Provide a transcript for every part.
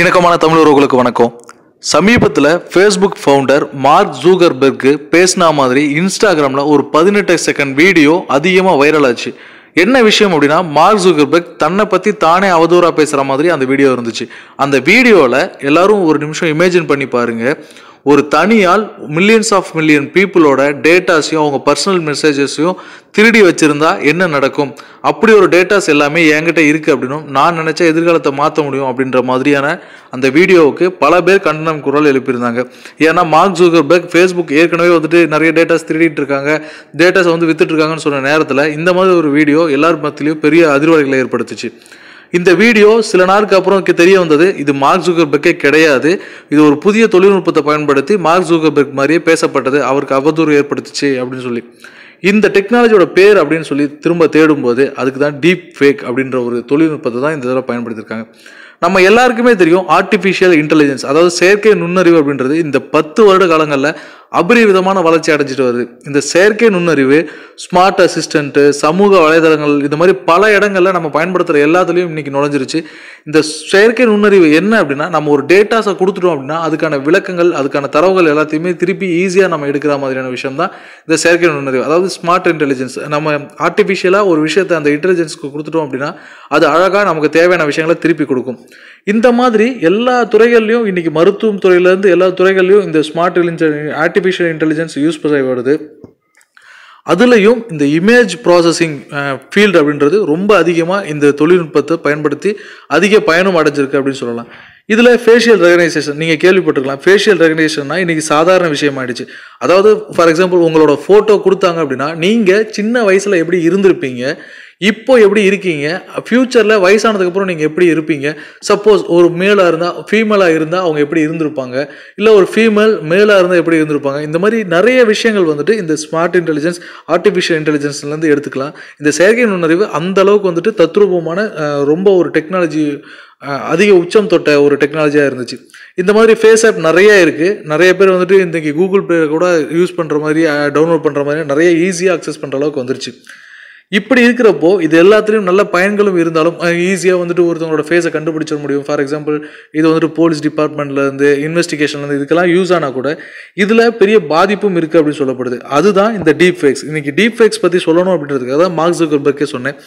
இணக்கமான தமிழ் உறவுகளுக்கு வணக்கம் சமீபத்தில் ஃபேஸ்புக் ஃபவுண்டர் மார்க் ஜூகர்பெர்க்கு பேசினா மாதிரி இன்ஸ்டாகிராமில் ஒரு பதினெட்டு செகண்ட் வீடியோ அதிகமாக வைரல் ஆச்சு என்ன விஷயம் அப்படின்னா மார்க் ஜூகர்பெர்க் தன்னை பற்றி தானே அவதூறாக பேசுகிற மாதிரி அந்த வீடியோ இருந்துச்சு அந்த வீடியோவில் எல்லோரும் ஒரு நிமிஷம் இமேஜின் பண்ணி பாருங்கள் ஒரு தனியால் மில்லியன்ஸ் ஆஃப் மில்லியன் பீப்புளோட டேட்டாஸையும் அவங்க பர்சனல் மெசேஜஸையும் திருடி வச்சுருந்தா என்ன நடக்கும் அப்படி ஒரு டேட்டாஸ் எல்லாமே என்கிட்ட இருக்குது அப்படின்னும் நான் நினச்சா எதிர்காலத்தை மாற்ற முடியும் அப்படின்ற மாதிரியான அந்த வீடியோவுக்கு பல பேர் கண்டனம் குரல் எழுப்பியிருந்தாங்க ஏன்னா மார்க் பேக் ஃபேஸ்புக் ஏற்கனவே வந்துட்டு நிறைய டேட்டாஸ் திருடிட்டு இருக்காங்க டேட்டாஸ் வந்து வித்துட்டு இருக்காங்கன்னு சொன்ன நேரத்தில் இந்த மாதிரி ஒரு வீடியோ எல்லார் மத்தியிலையும் பெரிய அதிர்வலைகளை ஏற்படுத்துச்சு இந்த வீடியோ சில நாளுக்கு அப்புறம் தெரிய வந்தது இது மார்க் ஜூகர்பெக்கே கிடையாது இது ஒரு புதிய தொழில்நுட்பத்தை பயன்படுத்தி மார்க் ஜூகர்பெக் மாதிரியே பேசப்பட்டது அவருக்கு அவதூறு ஏற்படுத்துச்சு அப்படின்னு சொல்லி இந்த டெக்னாலஜியோட பேர் அப்படின்னு சொல்லி திரும்ப தேடும்போது அதுக்கு தான் டீப் ஃபேக் அப்படின்ற ஒரு தொழில்நுட்பத்தை தான் இந்த தடவை பயன்படுத்தியிருக்காங்க நம்ம எல்லாருக்குமே தெரியும் ஆர்டிஃபிஷியல் இன்டெலிஜென்ஸ் அதாவது செயற்கை நுண்ணறிவு அப்படின்றது இந்த பத்து வருட காலங்களில் அபரிவிதமான வளர்ச்சி அடைஞ்சிட்டு வருது இந்த செயற்கை நுண்ணறிவு ஸ்மார்ட் அசிஸ்டண்ட்டு சமூக வலைதளங்கள் இந்த மாதிரி பல இடங்களில் நம்ம பயன்படுத்துகிற எல்லாத்துலேயும் இன்றைக்கி நுழைஞ்சிருச்சு இந்த செயற்கை நுண்ணறிவு என்ன அப்படின்னா நம்ம ஒரு டேட்டாஸை கொடுத்துட்டோம் அப்படின்னா அதுக்கான விளக்கங்கள் அதுக்கான தரவுகள் எல்லாத்தையுமே திருப்பி ஈஸியாக நம்ம எடுக்கிற மாதிரியான விஷயம் தான் இந்த செயற்கை நுண்ணறிவு அதாவது ஸ்மார்ட் இன்டெலிஜென்ஸ் நம்ம ஆர்டிஃபிஷியலாக ஒரு விஷயத்தை அந்த இன்டெலிஜென்ஸ்க்கு கொடுத்துட்டோம் அப்படின்னா அது அழகாக நமக்கு தேவையான விஷயங்களை திருப்பி கொடுக்கும் இந்த மாதிரி எல்லா துறைகள்லையும் இன்றைக்கி மருத்துவம் துறையிலேருந்து எல்லா துறைகள்லையும் இந்த smart intelligence artificial intelligence use வருது அதுலேயும் இந்த இமேஜ் ப்ராசஸிங் ஃபீல்டு அப்படின்றது ரொம்ப அதிகமாக இந்த தொழில்நுட்பத்தை பயன்படுத்தி அதிக பயனும் அடைஞ்சிருக்கு அப்படின்னு சொல்லலாம் இதில் ஃபேஷியல் ரெகனைசேஷன் நீங்கள் கேள்விப்பட்டிருக்கலாம் ஃபேஷியல் ரெகனைசேஷன்னா இன்றைக்கி சாதாரண விஷயம் ஆயிடுச்சு அதாவது ஃபார் எக்ஸாம்பிள் உங்களோட ஃபோட்டோ கொடுத்தாங்க அப்படின்னா நீங்கள் சின்ன வயசில் எப்படி இருந்திருப்பீங்க இப்போ எப்படி இருக்கீங்க ஃப்யூச்சரில் வயசானதுக்கப்புறம் நீங்கள் எப்படி இருப்பீங்க சப்போஸ் ஒரு மேலாக இருந்தால் ஃபீமேலாக இருந்தால் அவங்க எப்படி இருந்திருப்பாங்க இல்லை ஒரு ஃபீமேல் மேலாக இருந்தால் எப்படி இருந்திருப்பாங்க இந்த மாதிரி நிறைய விஷயங்கள் வந்துட்டு இந்த ஸ்மார்ட் இன்டெலிஜென்ஸ் ஆர்டிஃபிஷியல் இன்டெலிஜென்ஸ்லேருந்து எடுத்துக்கலாம் இந்த செயற்கை நுண்ணறிவு அந்த அளவுக்கு வந்துட்டு தத்ரூபமான ரொம்ப ஒரு டெக்னாலஜி அதிக உச்சம் தொட்ட ஒரு டெக்னாலஜியாக இருந்துச்சு இந்த மாதிரி ஃபேஸ் ஆப் நிறைய இருக்குது நிறைய பேர் வந்துட்டு இன்றைக்கி கூகுள் பே கூட யூஸ் பண்ணுற மாதிரி டவுன்லோட் பண்ணுற மாதிரி நிறைய ஈஸியாக அக்சஸ் பண்ணுற அளவுக்கு வந்துருச்சு இப்படி இருக்கிறப்போ இது எல்லாத்துலேயும் நல்ல பயன்களும் இருந்தாலும் ஈஸியாக வந்துட்டு ஒருத்தவங்களோட ஃபேஸை கண்டுபிடிச்சிட முடியும் ஃபார் எக்ஸாம்பிள் இது வந்துட்டு போலீஸ் டிபார்ட்மெண்ட்லேருந்து இன்வெஸ்டிகேஷன்லேருந்து இதுக்கெல்லாம் யூஸ் ஆனால் கூட இதில் பெரிய பாதிப்பும் இருக்குது அப்படின்னு சொல்லப்படுது அதுதான் இந்த டீப் ஃபேக்ஸ் இன்றைக்கி டீப் ஃபேக்ஸ் பற்றி சொல்லணும் அப்படின்றதுக்காக தான் மார்க் ஜுக்கர்பர்க்கே சொன்னேன்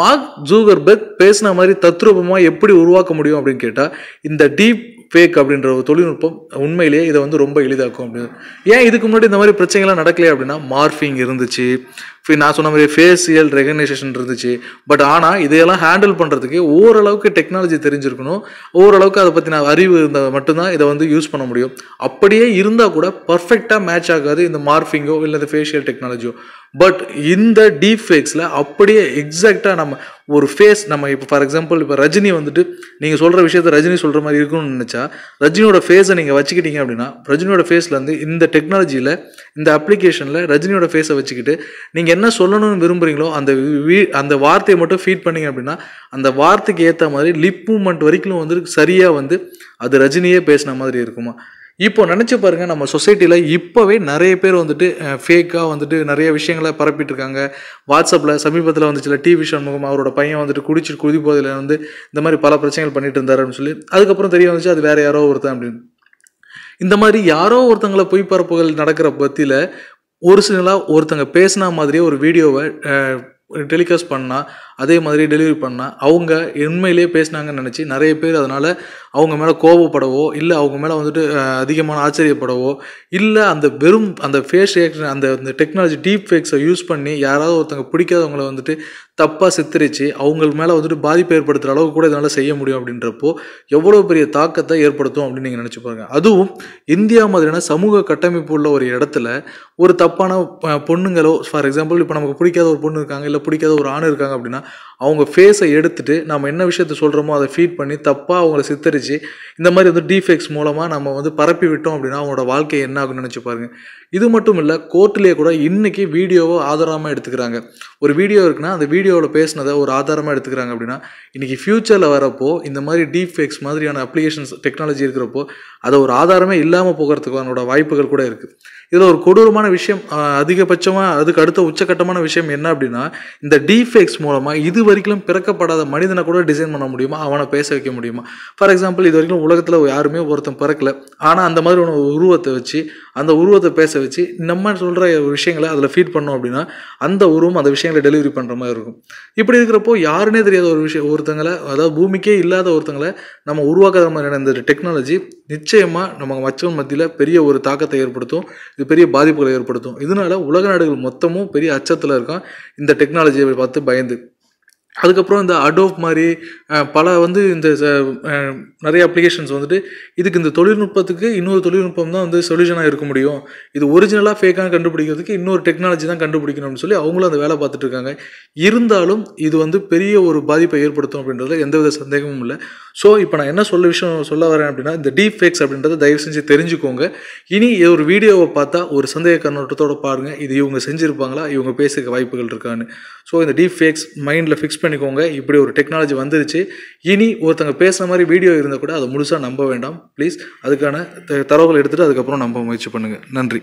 மார்க் ஜூகர்பர்க் பேசின மாதிரி தத்ரூபமாக எப்படி உருவாக்க முடியும் அப்படின்னு கேட்டால் இந்த டீப் ஃபேக் அப்படின்ற ஒரு தொழில்நுட்பம் உண்மையிலேயே இதை வந்து ரொம்ப எளிதாக்கும் அப்படின்னு ஏன் இதுக்கு முன்னாடி இந்த மாதிரி பிரச்சனைகள்லாம் நடக்கலையே அப்படின்னா மார்ஃபிங் இருந்துச்சு நான் சொன்ன மாதிரி ஃபேஷியல் ரெகனைசேஷன் இருந்துச்சு பட் ஆனால் இதையெல்லாம் ஹேண்டில் பண்ணுறதுக்கு ஓரளவுக்கு டெக்னாலஜி தெரிஞ்சிருக்கணும் ஓரளவுக்கு அதை பற்றி நான் அறிவு இருந்தால் மட்டும்தான் இதை வந்து யூஸ் பண்ண முடியும் அப்படியே இருந்தால் கூட பர்ஃபெக்டாக மேட்ச் ஆகாது இந்த மார்ஃபிங்கோ இல்லை இந்த ஃபேஷியல் டெக்னாலஜியோ பட் இந்த டீப் ஃபேக்ஸில் அப்படியே எக்ஸாக்டாக நம்ம ஒரு ஃபேஸ் நம்ம இப்போ ஃபார் எக்ஸாம்பிள் இப்போ ரஜினி வந்துட்டு நீங்கள் சொல்கிற விஷயத்த ரஜினி சொல்கிற மாதிரி இருக்கும்னு நினச்சா ரஜினியோட ஃபேஸை நீங்கள் வச்சுக்கிட்டீங்க அப்படின்னா ரஜினியோட ஃபேஸ்லேருந்து இந்த டெக்னாலஜியில் இந்த அப்ளிகேஷனில் ரஜினியோட ஃபேஸை வச்சுக்கிட்டு நீங்கள் என்ன சொல்லணும்னு விரும்புகிறீங்களோ அந்த வீ அந்த வார்த்தையை மட்டும் ஃபீட் பண்ணிங்க அப்படின்னா அந்த வார்த்தைக்கு ஏற்ற மாதிரி லிப் மூமெண்ட் வரைக்கும் வந்து சரியாக வந்து அது ரஜினியே பேசின மாதிரி இருக்குமா இப்போ நினச்சி பாருங்க நம்ம சொசைட்டியில் இப்போவே நிறைய பேர் வந்துட்டு ஃபேக்காக வந்துட்டு நிறைய விஷயங்களை பரப்பிட்டு இருக்காங்க வாட்ஸ்அப்பில் சமீபத்தில் வந்துச்சுல டிவி முகம் அவரோட பையன் வந்துட்டு குடிச்சிட்டு போதில் வந்து இந்த மாதிரி பல பிரச்சனைகள் பண்ணிட்டு இருந்தாருன்னு சொல்லி அதுக்கப்புறம் தெரிய வந்துச்சு அது வேறு யாரோ ஒருத்தன் அப்படின்னு இந்த மாதிரி யாரோ ஒருத்தங்களை பொய் பரப்புகள் நடக்கிற பற்றியில் ஒரு சிலாக ஒருத்தங்க பேசினா மாதிரியே ஒரு வீடியோவை டெலிகாஸ்ட் பண்ணால் அதே மாதிரி டெலிவரி பண்ணால் அவங்க உண்மையிலேயே பேசினாங்கன்னு நினச்சி நிறைய பேர் அதனால் அவங்க மேலே கோபப்படவோ இல்லை அவங்க மேலே வந்துட்டு அதிகமான ஆச்சரியப்படவோ இல்லை அந்த வெறும் அந்த ஃபேஸ் ரியாக்ஷன் அந்த அந்த டெக்னாலஜி டீப் ஃபேக்ஸை யூஸ் பண்ணி யாராவது ஒருத்தவங்க பிடிக்காதவங்கள வந்துட்டு தப்பாக சித்தரித்து அவங்க மேலே வந்துட்டு பாதிப்பு ஏற்படுத்துகிற அளவுக்கு கூட இதனால் செய்ய முடியும் அப்படின்றப்போ எவ்வளோ பெரிய தாக்கத்தை ஏற்படுத்தும் அப்படின்னு நீங்கள் நினச்சி பாருங்கள் அதுவும் இந்தியா மாதிரியான சமூக கட்டமைப்பு உள்ள ஒரு இடத்துல ஒரு தப்பான பொண்ணுங்களோ ஃபார் எக்ஸாம்பிள் இப்போ நமக்கு பிடிக்காத ஒரு பொண்ணு இருக்காங்க இல்லை பிடிக்காத ஒரு ஆண் இருக்காங்க அப்படின்னா அவங்க ஃபேஸை எடுத்துட்டு நம்ம என்ன விஷயத்த சொல்கிறோமோ அதை ஃபீட் பண்ணி தப்பாக அவங்கள சித்தரித்து இந்த மாதிரி வந்து டீஃபேக்ஸ் மூலமாக நம்ம வந்து பரப்பி விட்டோம் அப்படின்னா அவங்களோட வாழ்க்கை என்ன ஆகும்னு நினச்சி பாருங்கள் இது மட்டும் இல்லை கோர்ட்லேயே கூட இன்றைக்கி வீடியோவை ஆதாரமாக எடுத்துக்கிறாங்க ஒரு வீடியோ இருக்குன்னா அந்த வீடியோவில் பேசினதை ஒரு ஆதாரமாக எடுத்துக்கிறாங்க அப்படின்னா இன்றைக்கி ஃப்யூச்சரில் வரப்போ இந்த மாதிரி டிஃபெக்ட்ஸ் மாதிரியான அப்ளிகேஷன்ஸ் டெக்னாலஜி இருக்கிறப்போ அதை ஒரு ஆதாரமே இல்லாமல் போகிறதுக்கானோட வாய்ப்புகள் கூட இருக்குது இதில் ஒரு கொடூரமான விஷயம் அதிகபட்சமாக அதுக்கு அடுத்த உச்சக்கட்டமான விஷயம் என்ன அப்படின்னா இந்த டீஃபேக்ஸ் மூலமாக பண்ணியிருக்காங்க இது வரைக்கும் பிறக்கப்படாத மனிதனை கூட டிசைன் பண்ண முடியுமா அவனை பேச வைக்க முடியுமா ஃபார் எக்ஸாம்பிள் இது வரைக்கும் உலகத்தில் யாருமே ஒருத்தன் பிறக்கல ஆனால் அந்த மாதிரி ஒரு உருவத்தை வச்சு அந்த உருவத்தை பேச வச்சு நம்ம சொல்கிற விஷயங்களை அதில் ஃபீட் பண்ணோம் அப்படின்னா அந்த உருவம் அந்த விஷயங்களை டெலிவரி பண்ணுற மாதிரி இருக்கும் இப்படி இருக்கிறப்போ யாருன்னே தெரியாத ஒரு விஷயம் ஒருத்தங்களை அதாவது பூமிக்கே இல்லாத ஒருத்தங்களை நம்ம உருவாக்காத மாதிரியான இந்த டெக்னாலஜி நிச்சயமாக நம்ம மச்சவன் மத்தியில் பெரிய ஒரு தாக்கத்தை ஏற்படுத்தும் இது பெரிய பாதிப்புகளை ஏற்படுத்தும் இதனால உலக நாடுகள் மொத்தமும் பெரிய அச்சத்தில் இருக்கான் இந்த டெக்னாலஜியை பார்த்து பயந்து அதுக்கப்புறம் இந்த அடோப் மாதிரி பல வந்து இந்த நிறைய அப்ளிகேஷன்ஸ் வந்துட்டு இதுக்கு இந்த தொழில்நுட்பத்துக்கு இன்னொரு தொழில்நுட்பம் தான் வந்து சொல்யூஷனாக இருக்க முடியும் இது ஒரிஜினலாக ஃபேக்காக கண்டுபிடிக்கிறதுக்கு இன்னொரு டெக்னாலஜி தான் கண்டுபிடிக்கணும்னு சொல்லி அவங்களும் அந்த வேலை பார்த்துட்டு இருந்தாலும் இது வந்து பெரிய ஒரு பாதிப்பை ஏற்படுத்தும் அப்படின்றத எந்தவித சந்தேகமும் இல்லை ஸோ இப்போ நான் என்ன சொல்ல விஷயம் சொல்ல வரேன் அப்படின்னா இந்த டீப் ஃபேக்ஸ் அப்படின்றத தயவு செஞ்சு தெரிஞ்சுக்கோங்க இனி ஒரு வீடியோவை பார்த்தா ஒரு சந்தேக கண்ணோட்டத்தோடு பாருங்கள் இது இவங்க செஞ்சுருப்பாங்களா இவங்க பேசுகிற வாய்ப்புகள் இருக்கான்னு ஸோ இந்த டீப் ஃபேக்ஸ் மைண்டில் ஃபிக்ஸ் பண்ணிக்கோங்க இப்படி ஒரு டெக்னாலஜி வந்துருச்சு இனி ஒருத்தங்க பேசுகிற மாதிரி வீடியோ இருந்தால் கூட அதை முழுசாக நம்ப வேண்டாம் ப்ளீஸ் அதுக்கான தரவுகள் எடுத்துகிட்டு அதுக்கப்புறம் நம்ப முயற்சி பண்ணுங்கள் நன்றி